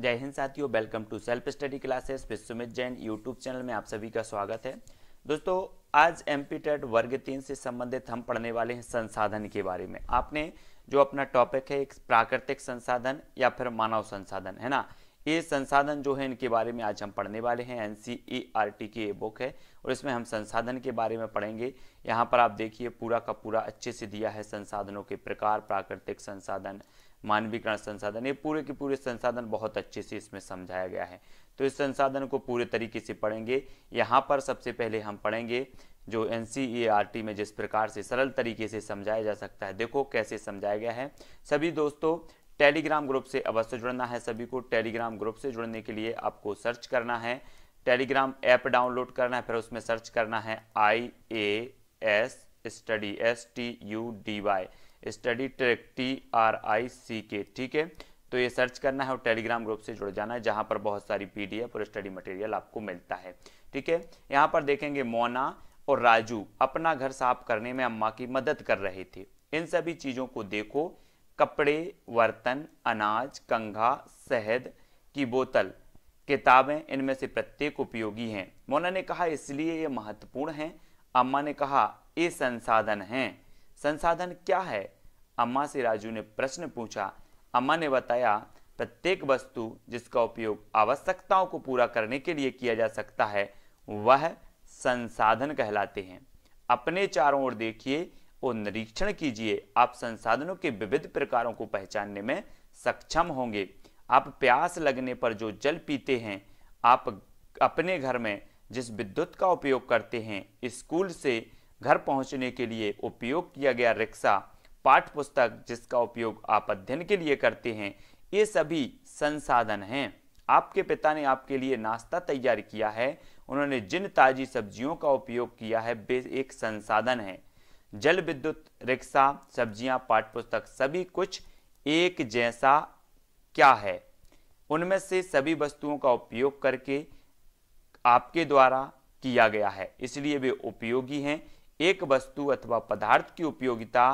जय हिंद साथियों welcome to self study classes Vishwamit Jain YouTube channel में आप सभी का स्वागत है दोस्तों आज एम पी टेट वर्ग तीन से संबंधित हम पढ़ने वाले हैं संसाधन के बारे में आपने जो अपना टॉपिक है एक प्राकृतिक संसाधन या फिर मानव संसाधन है ना ये संसाधन जो है इनके बारे में आज हम पढ़ने वाले हैं N C E R T की ये बुक है और इसमें हम संसाधन के बारे में पढ़ेंगे यहाँ पर आप देखिए पूरा का पूरा अच्छे से दिया है संसाधनों के प्रकार प्राकृतिक संसाधन मानवीकरण संसाधन ये पूरे के पूरे संसाधन बहुत अच्छे से इसमें समझाया गया है तो इस संसाधन को पूरे तरीके से पढ़ेंगे यहाँ पर सबसे पहले हम पढ़ेंगे जो एन e में जिस प्रकार से सरल तरीके से समझाया जा सकता है देखो कैसे समझाया गया है सभी दोस्तों टेलीग्राम ग्रुप से अवश्य जुड़ना है सभी को टेलीग्राम ग्रुप से जुड़ने के लिए आपको सर्च करना है टेलीग्राम ऐप डाउनलोड करना है फिर उसमें सर्च करना है I A S study S T U D Y study trick T R I C के ठीक है तो ये सर्च करना है और टेलीग्राम ग्रुप से जुड़ जाना है जहाँ पर बहुत सारी पीडीएफ और स्टडी मटेरियल आपको मिलता है ठीक है यहाँ पर देखेंगे मोना और राजू अपना घर साफ करने में अम्मा की मदद कर रहे थे इन सभी चीज़ों को देखो कपड़े बर्तन अनाज कंघा शहद की बोतल किताबें इनमें से प्रत्येक उपयोगी हैं मोना ने कहा इसलिए ये महत्वपूर्ण हैं अम्मा ने कहा ये संसाधन हैं संसाधन क्या है अम्मा से राजू ने प्रश्न पूछा अम्मा ने बताया प्रत्येक वस्तु जिसका उपयोग आवश्यकताओं को पूरा करने के लिए किया जा सकता है वह संसाधन कहलाते हैं अपने चारों ओर देखिए और निरीक्षण कीजिए आप संसाधनों के विविध प्रकारों को पहचानने में सक्षम होंगे आप प्यास लगने पर जो जल पीते हैं आप अपने घर में जिस विद्युत का उपयोग करते हैं स्कूल से घर पहुंचने के लिए उपयोग किया गया रिक्शा पाठ पुस्तक जिसका उपयोग आप अध्ययन के लिए करते हैं ये सभी संसाधन हैं आपके पिता ने आपके लिए नाश्ता तैयार किया है उन्होंने जिन ताजी सब्जियों का उपयोग किया है वे एक संसाधन है जल विद्युत रिक्शा सब्जियां पाठ पुस्तक सभी कुछ एक जैसा क्या है उनमें से सभी वस्तुओं का उपयोग करके आपके द्वारा किया गया है इसलिए वे उपयोगी हैं एक वस्तु अथवा पदार्थ की उपयोगिता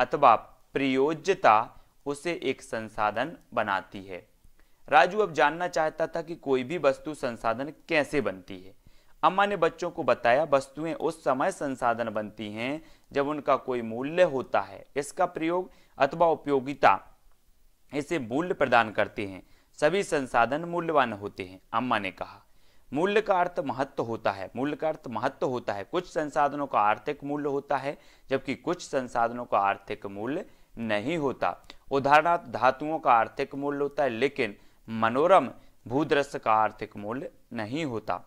अथवा प्रयोज्यता उसे एक संसाधन बनाती है राजू अब जानना चाहता था कि कोई भी वस्तु संसाधन कैसे बनती है अम्मा ने बच्चों को बताया वस्तुएं उस समय संसाधन बनती हैं जब उनका कोई मूल्य होता है इसका प्रयोग अथवा उपयोगिता इसे मूल्य प्रदान करते हैं सभी संसाधन मूल्यवान होते हैं अम्मा ने कहा मूल्य का अर्थ महत्व होता है मूल्य का अर्थ महत्व होता है कुछ संसाधनों का आर्थिक मूल्य होता है जबकि कुछ संसाधनों का आर्थिक मूल्य नहीं होता उदाहरणार्थ धातुओं का आर्थिक मूल्य होता है लेकिन मनोरम भूदृश्य का आर्थिक मूल्य नहीं होता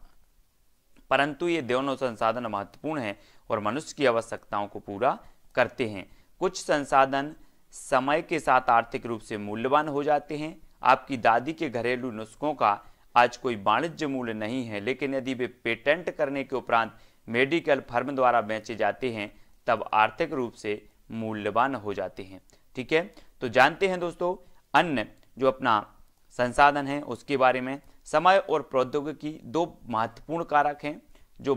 परंतु ये दोनों संसाधन महत्वपूर्ण हैं और मनुष्य की आवश्यकताओं को पूरा करते हैं कुछ संसाधन समय के साथ आर्थिक रूप से मूल्यवान हो जाते हैं आपकी दादी के घरेलू नुस्खों का आज कोई वाणिज्य मूल्य नहीं है लेकिन यदि वे पेटेंट करने के उपरांत मेडिकल फर्म द्वारा बेचे जाते हैं तब आर्थिक रूप से मूल्यवान हो जाते हैं ठीक है तो जानते हैं दोस्तों अन्य जो अपना संसाधन है उसके बारे में समय और प्रौद्योगिकी दो महत्वपूर्ण कारक हैं जो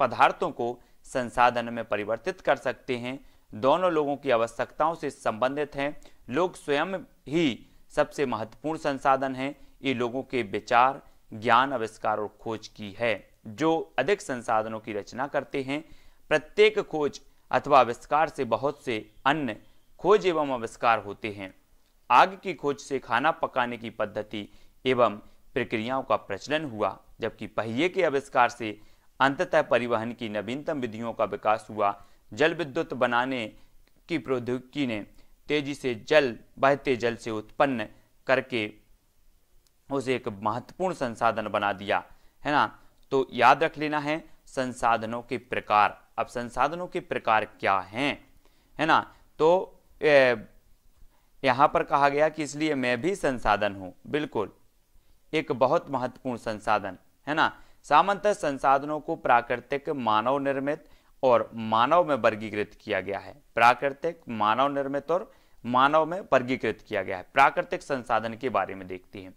पदार्थों को संसाधन में परिवर्तित कर सकते हैं दोनों लोगों की आवश्यकताओं से संबंधित हैं लोग स्वयं ही सबसे महत्वपूर्ण संसाधन हैं ये लोगों के विचार ज्ञान आविष्कार और खोज की है जो अधिक संसाधनों की रचना करते हैं प्रत्येक खोज अथवा आविष्कार से बहुत से अन्य खोज एवं आविष्कार होते हैं आग की खोज से खाना पकाने की पद्धति एवं प्रक्रियाओं का प्रचलन हुआ जबकि पहिए के आविष्कार से अंततः परिवहन की नवीनतम विधियों का विकास हुआ जल विद्युत बनाने की प्रौद्योगिकी ने तेजी से जल बहते जल से उत्पन्न करके उसे एक महत्वपूर्ण संसाधन बना दिया है ना तो याद रख लेना है संसाधनों के प्रकार अब संसाधनों के प्रकार क्या हैं है ना तो यहाँ पर कहा गया कि इसलिए मैं भी संसाधन हूँ बिल्कुल एक बहुत महत्वपूर्ण संसाधन है ना सामंत संसाधनों को प्राकृतिक मानव निर्मित और मानव में वर्गीकृत किया गया है प्राकृतिक मानव निर्मित और मानव में वर्गीकृत किया गया है प्राकृतिक संसाधन के बारे में देखते हैं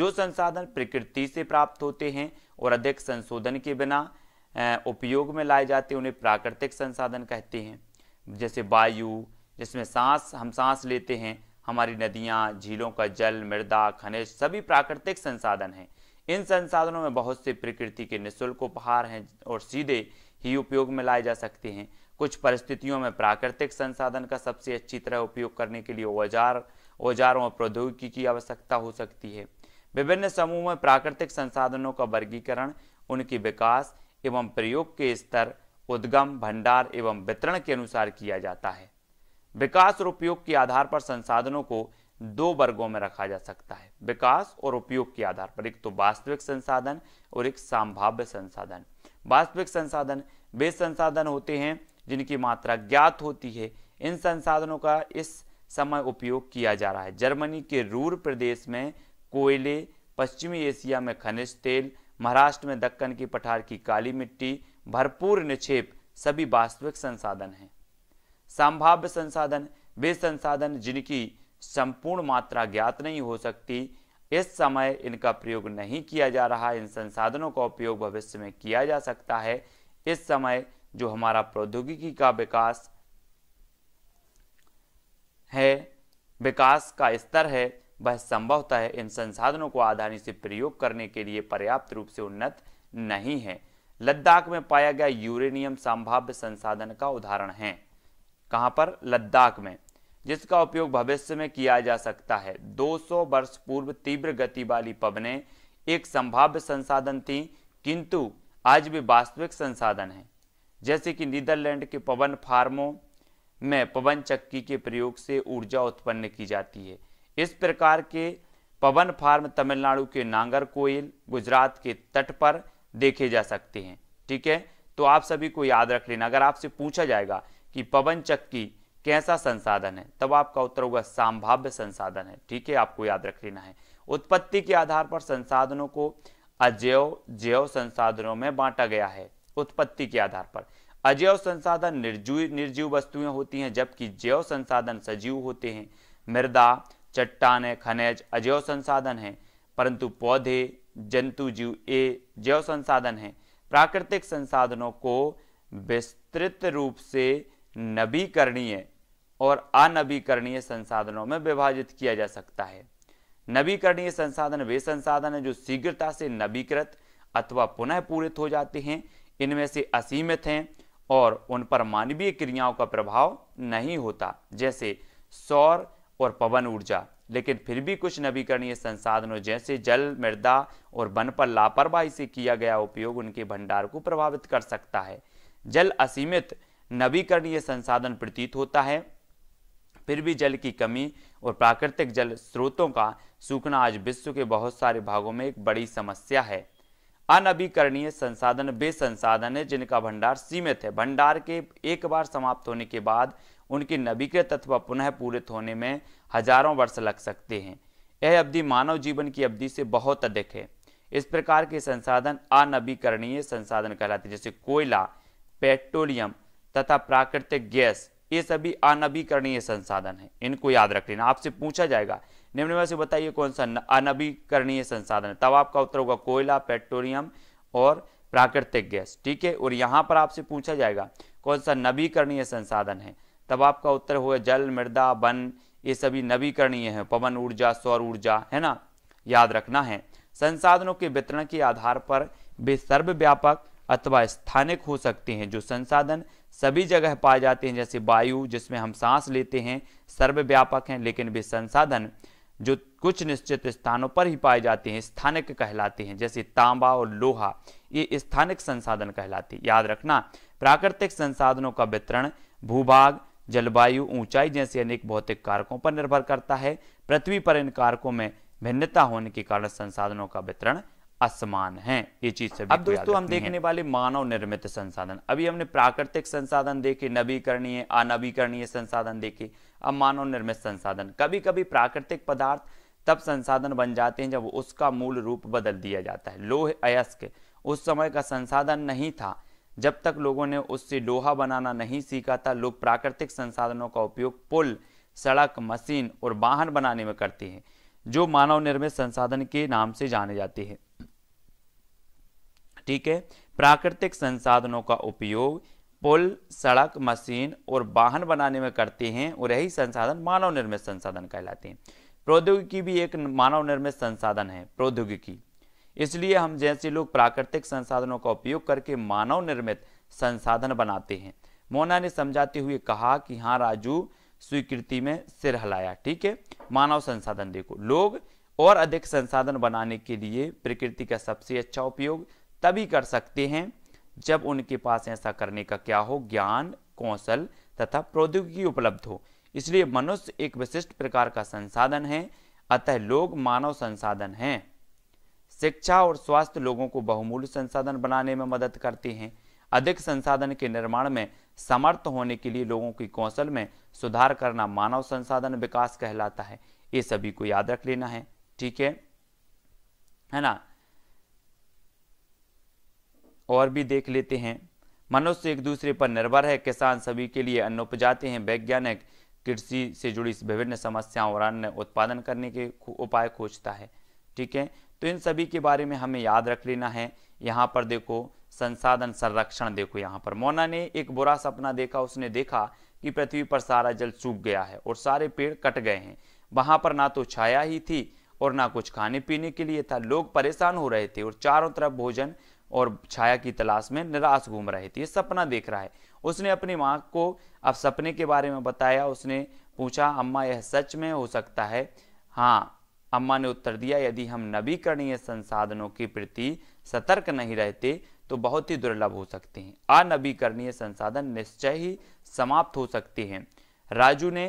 जो संसाधन प्रकृति से प्राप्त होते हैं और अधिक संशोधन के बिना उपयोग में लाए जाते हैं उन्हें प्राकृतिक संसाधन कहते हैं जैसे वायु जिसमें सांस हम सांस लेते हैं हमारी नदियाँ झीलों का जल मृदा खनिज सभी प्राकृतिक संसाधन हैं इन संसाधनों में बहुत से प्रकृति के निःशुल्क उपहार हैं और सीधे ही उपयोग में लाए जा सकते हैं कुछ परिस्थितियों में प्राकृतिक संसाधन का सबसे अच्छी तरह उपयोग करने के लिए औजार औजारों और प्रौद्योगिकी की आवश्यकता हो सकती है विभिन्न समूह में प्राकृतिक संसाधनों का वर्गीकरण उनके विकास एवं प्रयोग के स्तर उद्गम भंडार एवं वितरण के अनुसार किया जाता है विकास और उपयोग के आधार पर संसाधनों को दो वर्गों में रखा जा सकता है विकास और उपयोग के आधार पर एक तो वास्तविक संसाधन और एक संभाव्य संसाधन वास्तविक संसाधन वे संसाधन होते हैं जिनकी मात्रा ज्ञात होती है इन संसाधनों का इस समय उपयोग किया जा रहा है जर्मनी के रूर प्रदेश में कोयले पश्चिमी एशिया में खनिज तेल महाराष्ट्र में दक्कन की पठार की काली मिट्टी भरपूर निक्षेप सभी वास्तविक संसाधन हैं संभाव्य संसाधन वे संसाधन जिनकी संपूर्ण मात्रा ज्ञात नहीं हो सकती इस समय इनका प्रयोग नहीं किया जा रहा इन संसाधनों का उपयोग भविष्य में किया जा सकता है इस समय जो हमारा प्रौद्योगिकी का विकास है विकास का स्तर है वह संभवतः है इन संसाधनों को आसानी से प्रयोग करने के लिए पर्याप्त रूप से उन्नत नहीं है लद्दाख में पाया गया यूरेनियम संभाव्य संसाधन का उदाहरण है कहाँ पर लद्दाख में जिसका उपयोग भविष्य में किया जा सकता है 200 वर्ष पूर्व तीव्र गति वाली पवने एक संभाव्य संसाधन थी किंतु आज भी वास्तविक संसाधन है जैसे कि नीदरलैंड के पवन फार्मों में पवन चक्की के प्रयोग से ऊर्जा उत्पन्न की जाती है इस प्रकार के पवन फार्म तमिलनाडु के नांगर कोयल गुजरात के तट पर देखे जा सकते हैं ठीक है तो आप सभी को याद रख लेना अगर आपसे पूछा जाएगा कि पवन चक्की कैसा संसाधन है तब आपका उत्तर होगा संभाव्य संसाधन है ठीक है आपको याद रख लेना है उत्पत्ति के आधार पर संसाधनों को अजैव जैव संसाधनों में बांटा गया है उत्पत्ति के आधार पर अजैव संसाधन निर्जीव निर्जीव वस्तुएं होती हैं जबकि जैव संसाधन सजीव होते हैं मृदा चट्टान खनिज अजैव संसाधन है परंतु पौधे जंतु जीव ए जैव संसाधन है प्राकृतिक संसाधनों को विस्तृत रूप से नवीकरणीय और अनवीकरणीय संसाधनों में विभाजित किया जा सकता है नवीकरणीय संसाधन वे संसाधन हैं जो शीघ्रता से नवीकृत अथवा पुनः पूरित हो जाते हैं इनमें से असीमित हैं और उन पर मानवीय क्रियाओं का प्रभाव नहीं होता जैसे सौर और पवन ऊर्जा लेकिन फिर भी कुछ नवीकरणीय संसाधनों जैसे जल मृदा और वन पर लापरवाही से किया गया उपयोग उनके भंडार को प्रभावित कर सकता है जल असीमित नवीकरणीय संसाधन प्रतीत होता है फिर भी जल की कमी और प्राकृतिक जल स्रोतों का सूखना आज विश्व के बहुत सारे भागों में एक बड़ी समस्या है अनवीकरणीय संसाधन वे संसाधन है जिनका भंडार सीमित है भंडार के एक बार समाप्त होने के बाद उनके नवीकृत अथवा पुनः पूरित होने में हजारों वर्ष लग सकते हैं यह अवधि मानव जीवन की अवधि से बहुत अधिक है इस प्रकार के संसाधन अनवीकरणीय संसाधन कहलाते जैसे कोयला पेट्रोलियम तथा प्राकृतिक गैस ये सभी अनवीकरणीय संसाधन हैं इनको याद रख लेना आपसे पूछा जाएगा निम्न में से बताइए कौन सा अनवीकरणीय संसाधन है तब आपका उत्तर होगा कोयला पेट्रोलियम और प्राकृतिक गैस ठीक है और यहाँ पर आपसे पूछा जाएगा कौन सा नवीकरणीय संसाधन है तब आपका उत्तर होगा जल मृदा वन ये सभी नवीकरणीय है पवन ऊर्जा सौर ऊर्जा है ना याद रखना है संसाधनों के वितरण के आधार पर वे सर्वव्यापक अथवा स्थानिक हो सकते हैं जो संसाधन सभी जगह पाए जाते हैं जैसे वायु जिसमें हम सांस लेते हैं सर्वव्यापक हैं लेकिन वे संसाधन जो कुछ निश्चित स्थानों पर ही पाए जाते हैं स्थानिक कहलाते हैं जैसे तांबा और लोहा ये स्थानिक संसाधन कहलाते हैं याद रखना प्राकृतिक संसाधनों का वितरण भूभाग जलवायु ऊंचाई जैसे अनेक भौतिक कारकों पर निर्भर करता है पृथ्वी पर इन कारकों में भिन्नता होने के कारण संसाधनों का वितरण असमान हैं ये चीज से अब दोस्तों हम देखने वाले मानव निर्मित संसाधन अभी हमने प्राकृतिक संसाधन देखे नवीकरणीय अनवीकरणीय संसाधन देखे अब मानव निर्मित संसाधन कभी कभी प्राकृतिक पदार्थ तब संसाधन बन जाते हैं जब उसका मूल रूप बदल दिया जाता है लोह अयस्क उस समय का संसाधन नहीं था जब तक लोगों ने उससे लोहा बनाना नहीं सीखा था लोग प्राकृतिक संसाधनों का उपयोग पुल सड़क मशीन और वाहन बनाने में करते हैं जो मानव निर्मित संसाधन के नाम से जाने जाते हैं ठीक है प्राकृतिक संसाधनों का उपयोग पुल सड़क मशीन और वाहन बनाने में करते हैं और यही संसाधन मानव निर्मित संसाधन कहलाते हैं प्रौद्योगिकी भी एक मानव निर्मित संसाधन है प्रौद्योगिकी इसलिए हम जैसे लोग प्राकृतिक संसाधनों का उपयोग करके मानव निर्मित संसाधन बनाते हैं मोना ने समझाते हुए कहा कि हाँ राजू स्वीकृति में सिर हिलाया ठीक है मानव संसाधन देखो लोग और अधिक संसाधन बनाने के लिए प्रकृति का सबसे अच्छा उपयोग तभी कर सकते हैं जब उनके पास ऐसा करने का क्या हो ज्ञान कौशल तथा प्रौद्योगिकी उपलब्ध हो इसलिए मनुष्य एक विशिष्ट प्रकार का संसाधन है अतः लोग मानव संसाधन हैं शिक्षा और स्वास्थ्य लोगों को बहुमूल्य संसाधन बनाने में मदद करते हैं अधिक संसाधन के निर्माण में समर्थ होने के लिए लोगों की कौशल में सुधार करना मानव संसाधन विकास कहलाता है ये सभी को याद रख लेना है ठीक है है ना और भी देख लेते हैं मनुष्य एक दूसरे पर निर्भर है किसान सभी के लिए अन्न उपजाते हैं वैज्ञानिक कृषि से जुड़ी विभिन्न समस्याओं और अन्न उत्पादन करने के उपाय खोजता है ठीक है तो इन सभी के बारे में हमें याद रख लेना है यहाँ पर देखो संसाधन संरक्षण देखो यहाँ पर मोना ने एक बुरा सपना देखा उसने देखा कि पृथ्वी पर सारा जल सूख गया है और सारे पेड़ कट गए हैं वहाँ पर ना तो छाया ही थी और ना कुछ खाने पीने के लिए था लोग परेशान हो रहे थे और चारों तरफ भोजन और छाया की तलाश में निराश घूम रहे थे सपना देख रहा है उसने अपनी माँ को अब सपने के बारे में बताया उसने पूछा अम्मा यह सच में हो सकता है हाँ अम्मा ने उत्तर दिया यदि हम नवीकरणीय संसाधनों के प्रति सतर्क नहीं रहते तो बहुत ही दुर्लभ हो सकते हैं अनवीकरणीय संसाधन निश्चय ही समाप्त हो सकते हैं राजू ने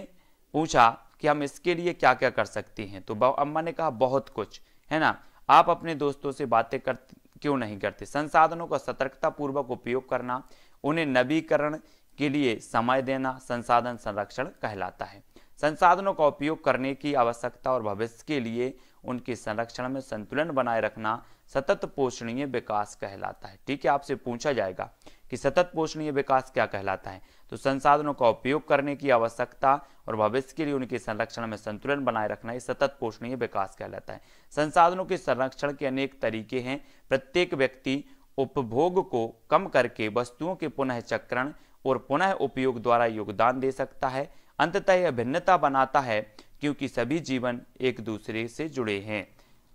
पूछा कि हम इसके लिए क्या क्या कर सकते हैं तो अम्मा ने कहा बहुत कुछ है ना आप अपने दोस्तों से बातें कर क्यों नहीं करते संसाधनों का सतर्कता पूर्वक उपयोग करना उन्हें नवीकरण के लिए समय देना संसाधन संरक्षण कहलाता है संसाधनों का उपयोग करने की आवश्यकता और भविष्य के लिए उनके संरक्षण में संतुलन बनाए रखना सतत पोषणीय विकास कहलाता है ठीक है आपसे पूछा जाएगा कि सतत पोषणीय विकास क्या कहलाता है तो संसाधनों का उपयोग करने की आवश्यकता और भविष्य के लिए उनके संरक्षण में संतुलन बनाए रखना ये सतत पोषणीय विकास कहलाता है संसाधनों के संरक्षण के अनेक तरीके हैं प्रत्येक व्यक्ति उपभोग को कम करके वस्तुओं के पुनः चक्रण और पुनः उपयोग द्वारा योगदान दे सकता है अंततः यह भिन्नता बनाता है क्योंकि सभी जीवन एक दूसरे से जुड़े हैं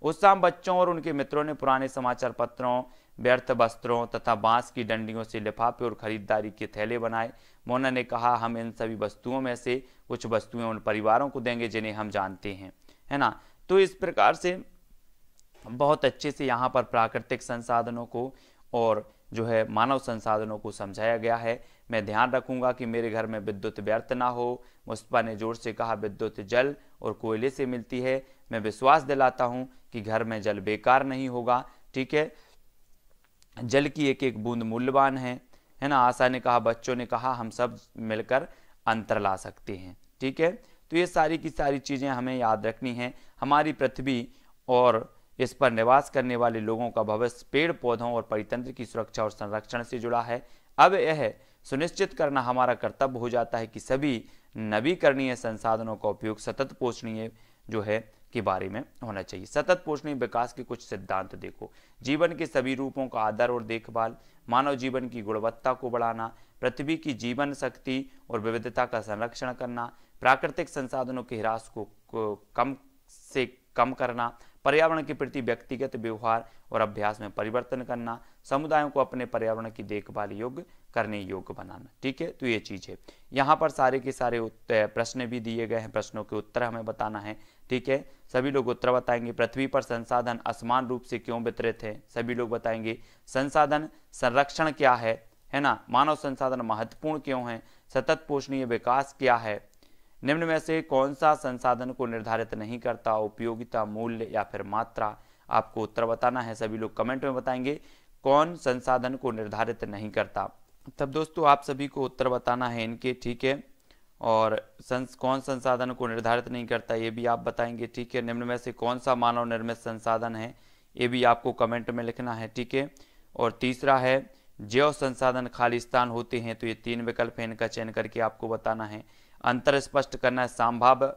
उस शाम बच्चों और उनके मित्रों ने पुराने समाचार पत्रों व्यर्थ वस्त्रों तथा बांस की डंडियों से लिफाफे और खरीदारी के थैले बनाए मोना ने कहा हम इन सभी वस्तुओं में से कुछ वस्तुएं उन परिवारों को देंगे जिन्हें हम जानते हैं है ना तो इस प्रकार से बहुत अच्छे से यहाँ पर प्राकृतिक संसाधनों को और जो है मानव संसाधनों को समझाया गया है मैं ध्यान रखूंगा कि मेरे घर में विद्युत व्यर्थ ना हो मुस्तफ़ा ने जोर से कहा विद्युत जल और कोयले से मिलती है मैं विश्वास दिलाता हूं कि घर में जल बेकार नहीं होगा ठीक है जल की एक एक बूंद मूल्यवान है है ना आशा ने कहा बच्चों ने कहा हम सब मिलकर अंतर ला सकते हैं ठीक है तो ये सारी की सारी चीज़ें हमें याद रखनी हैं हमारी पृथ्वी और इस पर निवास करने वाले लोगों का भविष्य पेड़ पौधों और परितंत्र की सुरक्षा और संरक्षण से जुड़ा है अब यह सुनिश्चित करना हमारा कर्तव्य हो जाता है कि सभी नवीकरणीय संसाधनों का उपयोग सतत पोषणीय जो है के बारे में होना चाहिए सतत पोषणीय विकास के कुछ सिद्धांत देखो जीवन के सभी रूपों का आदर और देखभाल मानव जीवन की गुणवत्ता को बढ़ाना पृथ्वी की जीवन शक्ति और विविधता का संरक्षण करना प्राकृतिक संसाधनों के ह्रास को, को कम से कम करना पर्यावरण के प्रति व्यक्तिगत व्यवहार और अभ्यास में परिवर्तन करना समुदायों को अपने पर्यावरण की देखभाल योग्य करने योग्य बनाना ठीक है तो ये चीज़ है यहाँ पर सारे के सारे प्रश्न भी दिए गए हैं प्रश्नों के उत्तर हमें बताना है ठीक है सभी लोग उत्तर बताएंगे पृथ्वी पर संसाधन असमान रूप से क्यों वितरित है सभी लोग बताएंगे संसाधन संरक्षण क्या है है ना मानव संसाधन महत्वपूर्ण क्यों है सतत पोषणीय विकास क्या है निम्न में से कौन सा संसाधन को निर्धारित नहीं करता उपयोगिता मूल्य या फिर मात्रा आपको उत्तर बताना है सभी लोग कमेंट में बताएंगे कौन संसाधन को निर्धारित नहीं करता तब दोस्तों आप सभी को उत्तर बताना है इनके ठीक है और संस, कौन संसाधन को निर्धारित नहीं करता ये भी आप बताएंगे ठीक है निम्न में से कौन सा मानव निर्मित संसाधन है ये भी आपको कमेंट में लिखना है ठीक है और तीसरा है जैव संसाधन खाली स्थान होते हैं तो ये तीन विकल्प है इनका चयन करके आपको बताना है अंतर स्पष्ट करना है संभाव्य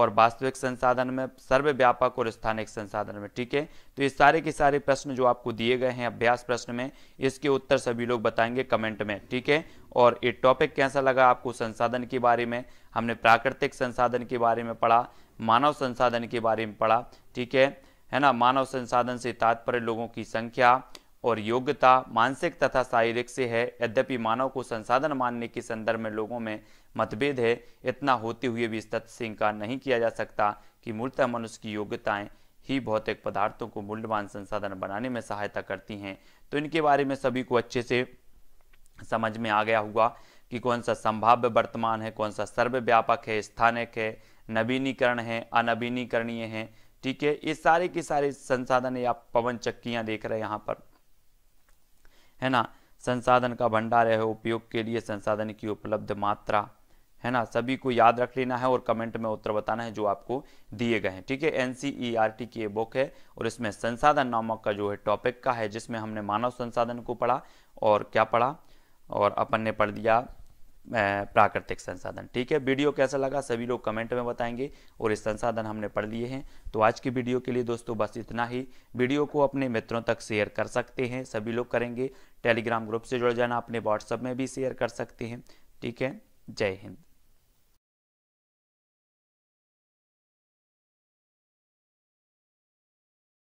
और वास्तविक संसाधन में सर्वव्यापक और स्थानिक संसाधन में ठीक है तो ये सारे के सारे प्रश्न जो आपको दिए गए हैं अभ्यास प्रश्न में इसके उत्तर सभी लोग बताएंगे कमेंट में ठीक है और ये टॉपिक कैसा लगा आपको संसाधन के बारे में हमने प्राकृतिक संसाधन के बारे में पढ़ा मानव संसाधन के बारे में पढ़ा ठीक है है ना मानव संसाधन से तात्पर्य लोगों की संख्या और योग्यता मानसिक तथा शारीरिक से है यद्यपि मानव को संसाधन मानने के संदर्भ में लोगों में मतभेद है इतना होते हुए भी इस तथ्य से इनकार नहीं किया जा सकता कि मूलतः मनुष्य की योग्यताएं ही भौतिक पदार्थों को मूल्यवान संसाधन बनाने में सहायता करती हैं तो इनके बारे में सभी को अच्छे से समझ में आ गया हुआ कि कौन सा संभाव्य वर्तमान है कौन सा सर्वव्यापक है स्थानिक है नवीनीकरण है अनवीनीकरणीय है ठीक है ये सारे के सारे संसाधन या पवन चक्कियां देख रहे हैं यहाँ पर है ना संसाधन का भंडार है उपयोग के लिए संसाधन की उपलब्ध मात्रा है ना सभी को याद रख लेना है और कमेंट में उत्तर बताना है जो आपको दिए गए हैं ठीक है एन टी e की ये बुक है और इसमें संसाधन नामक का जो है टॉपिक का है जिसमें हमने मानव संसाधन को पढ़ा और क्या पढ़ा और अपन ने पढ़ दिया प्राकृतिक संसाधन ठीक है वीडियो कैसा लगा सभी लोग कमेंट में बताएंगे और इस संसाधन हमने पढ़ लिए हैं तो आज की वीडियो के लिए दोस्तों बस इतना ही वीडियो को अपने मित्रों तक शेयर कर सकते हैं सभी लोग करेंगे टेलीग्राम ग्रुप से जुड़ जाना अपने व्हाट्सअप में भी शेयर कर सकते हैं ठीक है जय हिंद